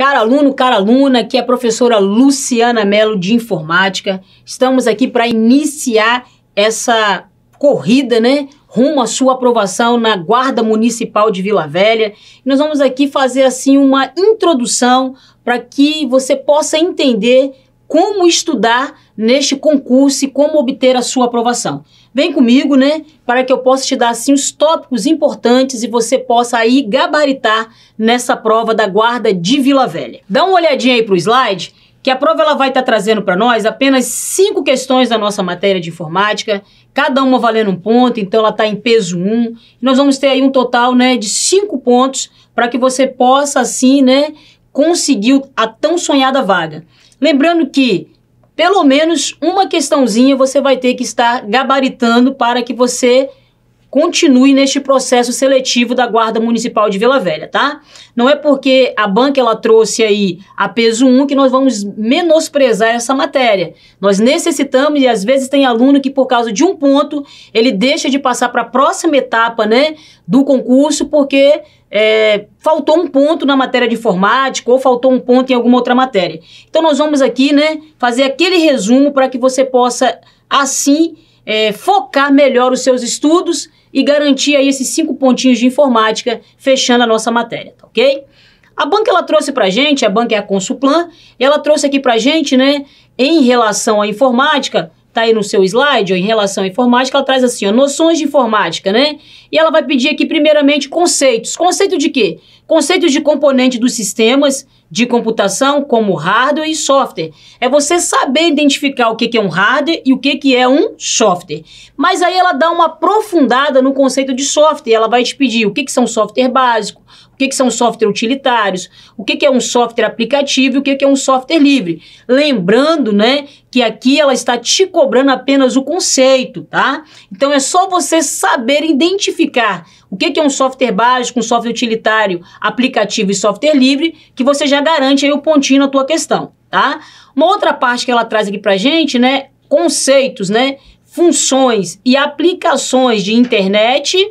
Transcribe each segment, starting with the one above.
Cara aluno, cara aluna, aqui é a professora Luciana Mello de Informática. Estamos aqui para iniciar essa corrida, né? Rumo à sua aprovação na Guarda Municipal de Vila Velha. nós vamos aqui fazer assim uma introdução para que você possa entender como estudar neste concurso e como obter a sua aprovação. Vem comigo, né, para que eu possa te dar assim os tópicos importantes e você possa aí gabaritar nessa prova da Guarda de Vila Velha. Dá uma olhadinha aí para o slide, que a prova ela vai estar tá trazendo para nós apenas cinco questões da nossa matéria de informática, cada uma valendo um ponto, então ela está em peso 1. Um, nós vamos ter aí um total, né, de cinco pontos para que você possa assim, né, conseguir a tão sonhada vaga. Lembrando que pelo menos uma questãozinha você vai ter que estar gabaritando para que você continue neste processo seletivo da Guarda Municipal de Vila Velha, tá? Não é porque a banca ela trouxe aí a peso 1 que nós vamos menosprezar essa matéria. Nós necessitamos e às vezes tem aluno que por causa de um ponto, ele deixa de passar para a próxima etapa, né, do concurso porque é, faltou um ponto na matéria de informática ou faltou um ponto em alguma outra matéria. Então nós vamos aqui, né, fazer aquele resumo para que você possa assim é, focar melhor os seus estudos e garantir aí esses cinco pontinhos de informática fechando a nossa matéria, tá ok? A banca ela trouxe para gente, a banca é a Consulplan, e ela trouxe aqui para gente, né, em relação à informática, tá aí no seu slide, ou em relação à informática, ela traz assim, ó, noções de informática, né? E ela vai pedir aqui, primeiramente, conceitos. Conceito de quê? Conceitos de componente dos sistemas de computação, como hardware e software. É você saber identificar o que, que é um hardware e o que, que é um software. Mas aí ela dá uma aprofundada no conceito de software. Ela vai te pedir o que, que são software básico, que, que são software utilitários, o que, que é um software aplicativo e o que, que é um software livre. Lembrando, né, que aqui ela está te cobrando apenas o conceito, tá? Então é só você saber identificar o que, que é um software básico, um software utilitário, aplicativo e software livre, que você já garante aí o pontinho na tua questão, tá? Uma outra parte que ela traz aqui pra gente, né, conceitos, né, funções e aplicações de internet,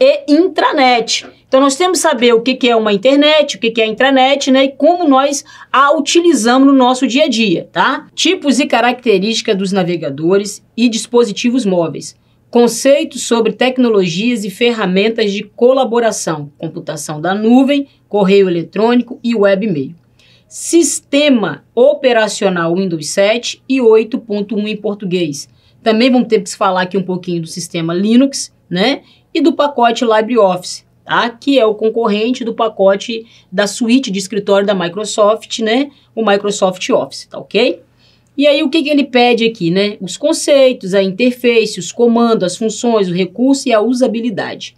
e intranet. Então nós temos que saber o que é uma internet, o que é a intranet, né? E como nós a utilizamos no nosso dia a dia, tá? Tipos e características dos navegadores e dispositivos móveis. Conceitos sobre tecnologias e ferramentas de colaboração, computação da nuvem, correio eletrônico e web Sistema operacional Windows 7 e 8.1 em português. Também vamos ter que falar aqui um pouquinho do sistema Linux, né? e do pacote LibreOffice, tá? que é o concorrente do pacote da suíte de escritório da Microsoft, né? o Microsoft Office, tá ok? E aí, o que, que ele pede aqui, né? Os conceitos, a interface, os comandos, as funções, o recurso e a usabilidade.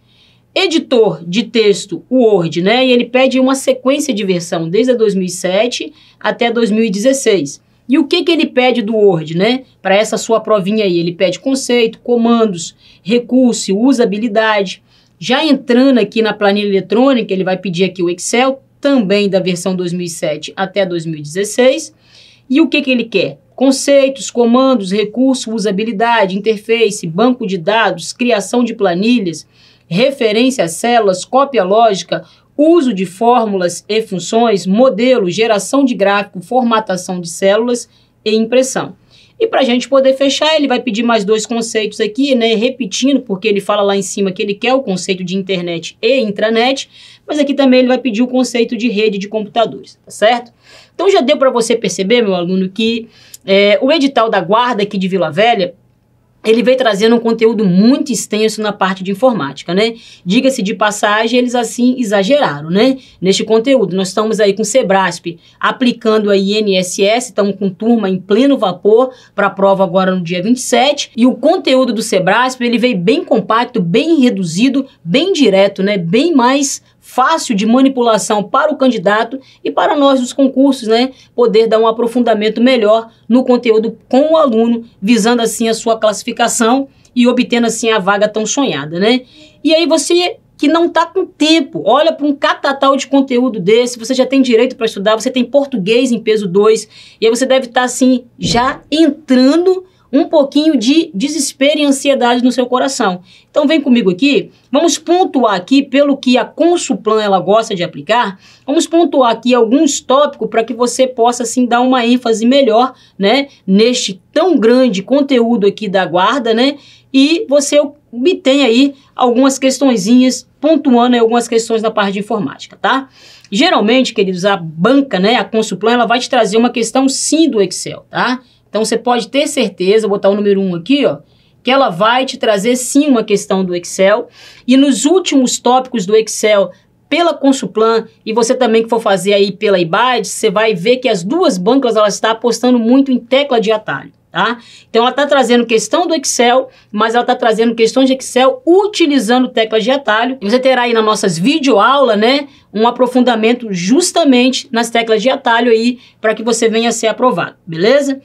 Editor de texto, o Word, né? E ele pede uma sequência de versão desde 2007 até 2016. E o que, que ele pede do Word, né? Para essa sua provinha aí, ele pede conceito, comandos, recurso, usabilidade. Já entrando aqui na planilha eletrônica, ele vai pedir aqui o Excel, também da versão 2007 até 2016. E o que, que ele quer? Conceitos, comandos, recurso, usabilidade, interface, banco de dados, criação de planilhas, referência a células, cópia lógica, uso de fórmulas e funções, modelo, geração de gráfico, formatação de células e impressão. E para a gente poder fechar, ele vai pedir mais dois conceitos aqui, né? Repetindo, porque ele fala lá em cima que ele quer o conceito de internet e intranet, mas aqui também ele vai pedir o conceito de rede de computadores, tá certo? Então já deu para você perceber, meu aluno, que é, o edital da guarda aqui de Vila Velha, ele vem trazendo um conteúdo muito extenso na parte de informática, né? Diga-se de passagem, eles assim exageraram, né? Neste conteúdo, nós estamos aí com o Sebrasp aplicando a INSS, estamos com turma em pleno vapor para a prova agora no dia 27, e o conteúdo do Sebrasp, ele veio bem compacto, bem reduzido, bem direto, né? Bem mais fácil de manipulação para o candidato e para nós nos concursos, né, poder dar um aprofundamento melhor no conteúdo com o aluno, visando assim a sua classificação e obtendo assim a vaga tão sonhada, né? E aí você que não está com tempo. Olha para um catatal de conteúdo desse, você já tem direito para estudar, você tem português em peso 2, e aí você deve estar tá, assim já entrando um pouquinho de desespero e ansiedade no seu coração. Então vem comigo aqui, vamos pontuar aqui pelo que a Consulplan ela gosta de aplicar, vamos pontuar aqui alguns tópicos para que você possa assim dar uma ênfase melhor, né, neste tão grande conteúdo aqui da guarda, né, e você obtém aí algumas questõezinhas, pontuando algumas questões na parte de informática, tá? Geralmente, queridos, a banca, né, a Consulplan, ela vai te trazer uma questão sim do Excel, tá? Então você pode ter certeza, vou botar o número 1 um aqui, ó, que ela vai te trazer sim uma questão do Excel. E nos últimos tópicos do Excel, pela Consulplan e você também que for fazer aí pela IBAD, você vai ver que as duas bancas ela está apostando muito em tecla de atalho. Tá? Então ela está trazendo questão do Excel, mas ela está trazendo questões de Excel utilizando teclas de atalho. E você terá aí nas nossas videoaulas, né, um aprofundamento justamente nas teclas de atalho aí para que você venha a ser aprovado, beleza?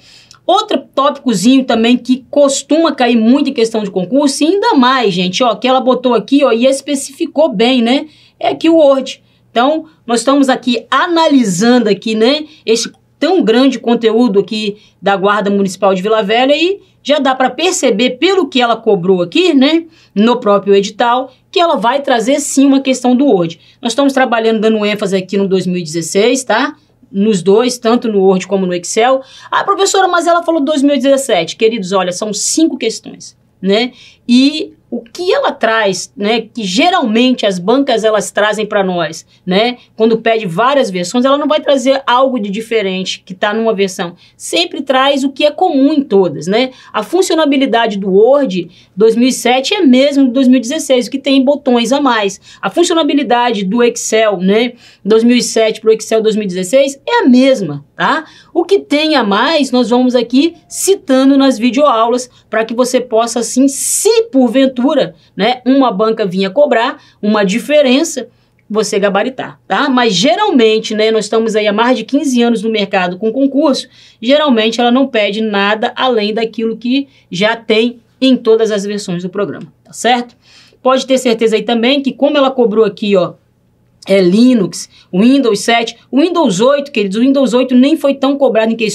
Outro tópicozinho também que costuma cair muito em questão de concurso, e ainda mais, gente, ó, que ela botou aqui, ó, e especificou bem, né? É que o Word. Então, nós estamos aqui analisando aqui, né, esse tão grande conteúdo aqui da Guarda Municipal de Vila Velha e já dá para perceber pelo que ela cobrou aqui, né, no próprio edital, que ela vai trazer sim uma questão do Word. Nós estamos trabalhando dando ênfase aqui no 2016, tá? nos dois, tanto no Word como no Excel. Ah, professora, mas ela falou 2017. Queridos, olha, são cinco questões, né? E o que ela traz, né, que geralmente as bancas elas trazem para nós, né, quando pede várias versões, ela não vai trazer algo de diferente que está numa versão. Sempre traz o que é comum em todas, né? A funcionalidade do Word 2007 é mesmo de 2016, o que tem botões a mais. A funcionalidade do Excel, né, 2007 para o Excel 2016 é a mesma tá? O que tem a mais, nós vamos aqui citando nas videoaulas para que você possa assim, se porventura, né, uma banca vinha cobrar uma diferença, você gabaritar, tá? Mas geralmente, né, nós estamos aí há mais de 15 anos no mercado com concurso, geralmente ela não pede nada além daquilo que já tem em todas as versões do programa, tá certo? Pode ter certeza aí também que como ela cobrou aqui, ó, é Linux, Windows 7, o Windows 8, queridos, o Windows 8 nem foi tão cobrado em, que,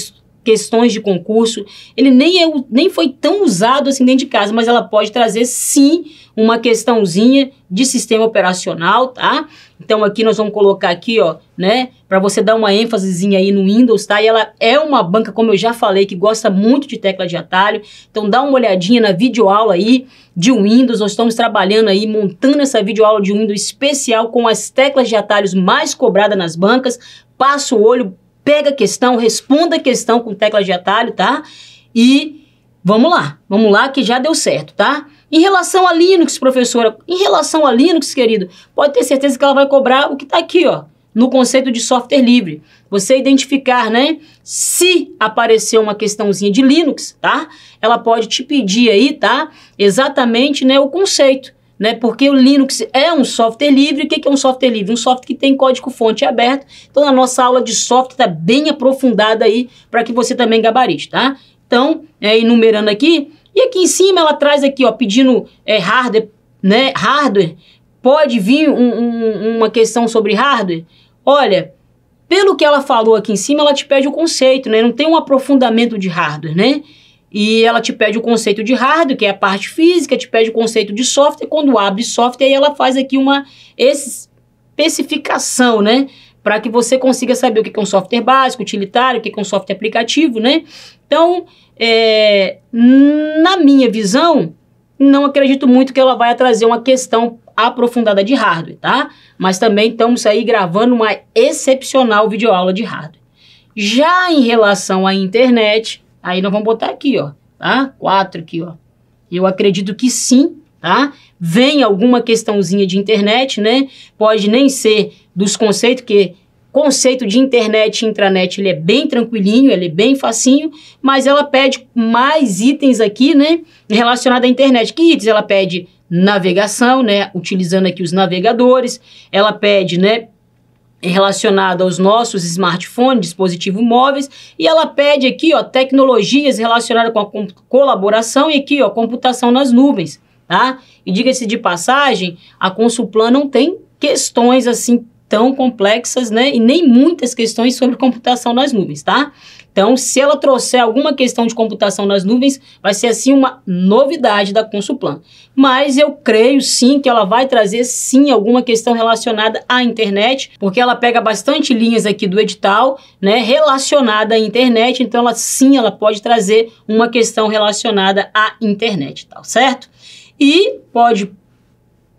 questões de concurso, ele nem, é, nem foi tão usado assim dentro de casa, mas ela pode trazer sim uma questãozinha de sistema operacional, tá? Então aqui nós vamos colocar aqui, ó, né, para você dar uma ênfasezinha aí no Windows, tá? E ela é uma banca, como eu já falei, que gosta muito de tecla de atalho. Então dá uma olhadinha na videoaula aí de Windows. Nós estamos trabalhando aí, montando essa videoaula de Windows especial com as teclas de atalhos mais cobradas nas bancas. Passa o olho pega a questão, responda a questão com tecla de atalho, tá? E vamos lá, vamos lá que já deu certo, tá? Em relação a Linux, professora, em relação a Linux, querido, pode ter certeza que ela vai cobrar o que está aqui, ó, no conceito de software livre. Você identificar, né, se aparecer uma questãozinha de Linux, tá? Ela pode te pedir aí, tá? Exatamente, né, o conceito né? Porque o Linux é um software livre. O que é um software livre? Um software que tem código-fonte aberto. Então, a nossa aula de software está bem aprofundada aí para que você também gabarite, tá? Então, é, enumerando aqui. E aqui em cima ela traz aqui, ó, pedindo é, hardware, né? Hardware. Pode vir um, um, uma questão sobre hardware? Olha, pelo que ela falou aqui em cima, ela te pede o conceito, né? Não tem um aprofundamento de hardware, né? e ela te pede o conceito de hardware, que é a parte física, te pede o conceito de software. Quando abre software, aí ela faz aqui uma especificação, né? Para que você consiga saber o que é um software básico, utilitário, o que é um software aplicativo, né? Então, é, na minha visão, não acredito muito que ela vai trazer uma questão aprofundada de hardware, tá? Mas também estamos aí gravando uma excepcional videoaula de hardware. Já em relação à internet, Aí nós vamos botar aqui, ó, tá? quatro aqui, ó. Eu acredito que sim, tá? Vem alguma questãozinha de internet, né? Pode nem ser dos conceitos, que conceito de internet e intranet, ele é bem tranquilinho, ele é bem facinho, mas ela pede mais itens aqui, né, relacionado à internet. Que itens? Ela pede navegação, né, utilizando aqui os navegadores, ela pede, né, relacionado aos nossos smartphones, dispositivos móveis, e ela pede aqui, ó, tecnologias relacionadas com a colaboração e aqui, ó, computação nas nuvens, tá? E diga-se de passagem, a Consulplan não tem questões assim tão complexas, né? E nem muitas questões sobre computação nas nuvens, tá? Então, se ela trouxer alguma questão de computação nas nuvens, vai ser assim uma novidade da Consulplan. Mas eu creio sim que ela vai trazer sim alguma questão relacionada à internet, porque ela pega bastante linhas aqui do edital, né, relacionada à internet, então ela sim, ela pode trazer uma questão relacionada à internet, tá certo? E pode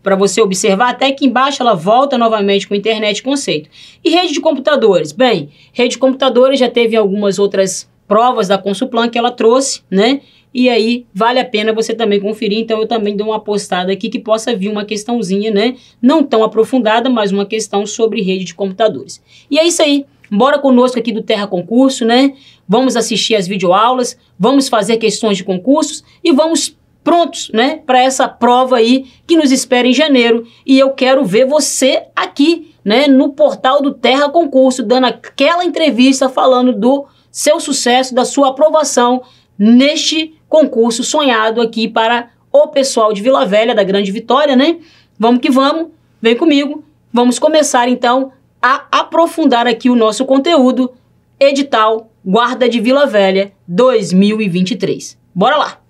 para você observar, até que embaixo ela volta novamente com internet conceito. E rede de computadores? Bem, rede de computadores já teve algumas outras provas da Consulplan que ela trouxe, né? E aí vale a pena você também conferir. Então eu também dou uma apostada aqui que possa vir uma questãozinha, né? Não tão aprofundada, mas uma questão sobre rede de computadores. E é isso aí. Bora conosco aqui do Terra Concurso, né? Vamos assistir as videoaulas, vamos fazer questões de concursos e vamos prontos, né, para essa prova aí que nos espera em janeiro. E eu quero ver você aqui, né, no portal do Terra Concurso, dando aquela entrevista falando do seu sucesso, da sua aprovação neste concurso sonhado aqui para o pessoal de Vila Velha, da Grande Vitória, né? Vamos que vamos, vem comigo. Vamos começar então a aprofundar aqui o nosso conteúdo edital Guarda de Vila Velha 2023. Bora lá!